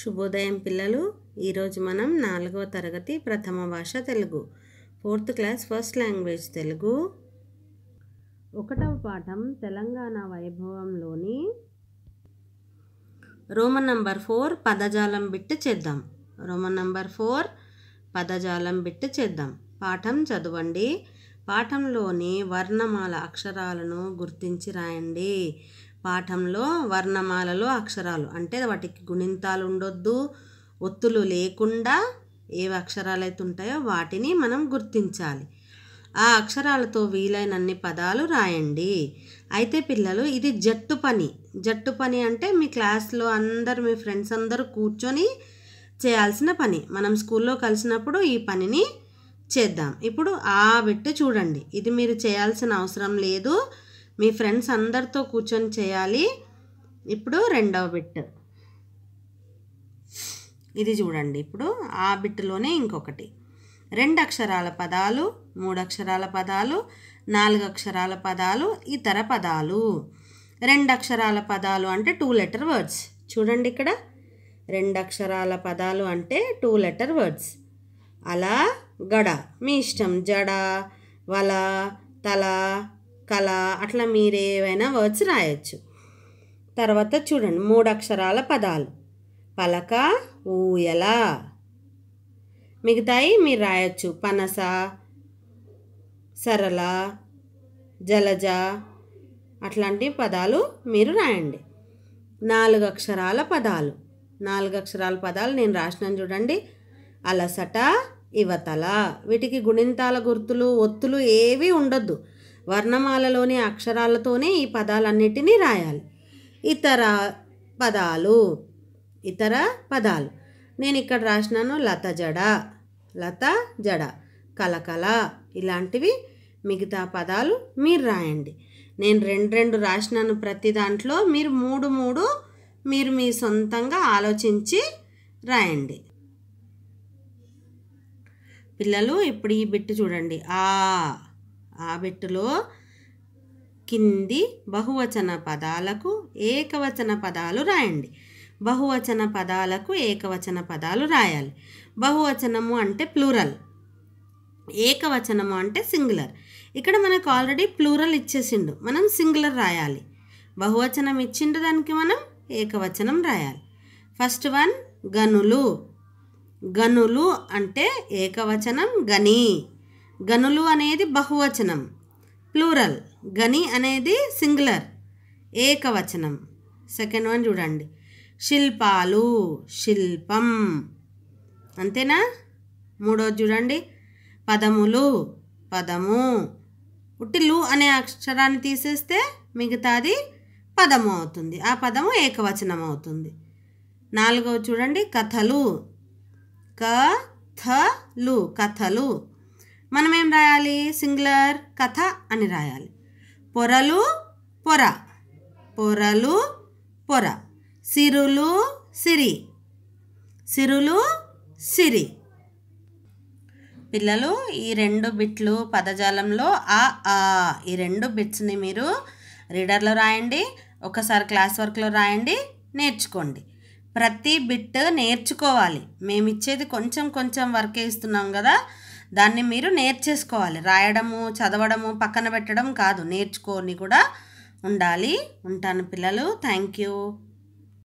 శుభోదయం పిల్లలు ఈరోజు మనం నాలుగవ తరగతి ప్రథమ భాష Telugu fourth class first language Telugu ఒకటవ పాఠం తెలంగాణ వైభవంలోని రోమన్ నంబర్ ఫోర్ పదజాలం బిట్టు చేద్దాం రోమన్ నంబర్ ఫోర్ పదజాలం బిట్టు చేద్దాం పాఠం చదవండి పాఠంలోని వర్ణమాల అక్షరాలను గుర్తించి రాయండి పాఠంలో వర్ణమాలలో అక్షరాలు అంటే వాటికి గుణింతాలు ఉండొద్దు ఒత్తులు లేకుండా ఏవి అక్షరాలు అయితే ఉంటాయో వాటిని మనం గుర్తించాలి ఆ అక్షరాలతో వీలైనన్ని పదాలు రాయండి అయితే పిల్లలు ఇది జట్టు పని జట్టు పని అంటే మీ క్లాస్లో అందరు మీ ఫ్రెండ్స్ అందరూ కూర్చొని చేయాల్సిన పని మనం స్కూల్లో కలిసినప్పుడు ఈ పనిని చేద్దాం ఇప్పుడు ఆ బిట్టు చూడండి ఇది మీరు చేయాల్సిన అవసరం లేదు మీ ఫ్రెండ్స్ అందరితో కూర్చొని చేయాలి ఇప్పుడు రెండవ బిట్ ఇది చూడండి ఇప్పుడు ఆ బిట్లోనే ఇంకొకటి రెండు అక్షరాల పదాలు మూడు అక్షరాల పదాలు నాలుగు అక్షరాల పదాలు ఇతర పదాలు రెండు అక్షరాల పదాలు అంటే టూ లెటర్ వర్డ్స్ చూడండి ఇక్కడ రెండు అక్షరాల పదాలు అంటే టూ లెటర్ వర్డ్స్ అలా గడ మీ ఇష్టం జడ వల తల కళ అట్లా మీరు ఏవైనా వర్డ్స్ రాయొచ్చు తర్వాత చూడండి మూడు అక్షరాల పదాలు పలక ఊయల మిగతాయి మీరు రాయొచ్చు పనస సరళ జలజ అట్లాంటి పదాలు మీరు రాయండి నాలుగు అక్షరాల పదాలు నాలుగు అక్షరాల పదాలు నేను రాసినాను చూడండి అలసట ఇవతల వీటికి గుణింతాల గుర్తులు ఒత్తులు ఏవి ఉండొద్దు వర్ణమాలలోని అక్షరాలతోనే ఈ పదాలన్నిటినీ రాయాలి ఇతర పదాలు ఇతర పదాలు నేను ఇక్కడ రాసినాను లత జడ లత జడ కలకల ఇలాంటివి మిగతా పదాలు మీరు రాయండి నేను రెండు రెండు రాసినాను ప్రతి దాంట్లో మీరు మూడు మూడు మీరు మీ సొంతంగా ఆలోచించి రాయండి పిల్లలు ఇప్పుడు ఈ బిట్టు చూడండి ఆ ఆబెట్టులో కింది బహువచన పదాలకు ఏకవచన పదాలు రాయండి బహువచన పదాలకు ఏకవచన పదాలు రాయాలి బహువచనము అంటే ప్లూరల్ ఏకవచనము అంటే సింగులర్ ఇక్కడ మనకు ఆల్రెడీ ప్లూరల్ ఇచ్చేసిండు మనం సింగులర్ రాయాలి బహువచనం ఇచ్చిండు దానికి మనం ఏకవచనం రాయాలి ఫస్ట్ వన్ గనులు గనులు అంటే ఏకవచనం గని గనులు అనేది బహువచనం ప్లూరల్ గని అనేది సింగులర్ ఏకవచనం సెకండ్ వన్ చూడండి శిల్పాలు శిల్పం అంతేనా మూడో చూడండి పదములు పదము ఉట్టిలు అనే అక్షరాన్ని తీసేస్తే మిగతాది పదము అవుతుంది ఆ పదము ఏకవచనం అవుతుంది నాలుగవ చూడండి కథలు కథలు కథలు మనం ఏం రాయాలి సింగులర్ కథ అని రాయాలి పొరలు పొర పొరలు పొర సిరులు సిరి సిరులు సిరి పిల్లలు ఈ రెండు బిట్లు పదజాలంలో ఆ ఆ ఈ రెండు బిట్స్ని మీరు రీడర్లో రాయండి ఒకసారి క్లాస్ వర్క్లో రాయండి నేర్చుకోండి ప్రతి బిట్ నేర్చుకోవాలి మేము ఇచ్చేది కొంచెం కొంచెం వర్కే ఇస్తున్నాం కదా దాన్ని మీరు నేర్చేసుకోవాలి రాయడము చదవడము పక్కన పెట్టడం కాదు నేర్చుకొని కూడా ఉండాలి ఉంటాను పిల్లలు థ్యాంక్ యూ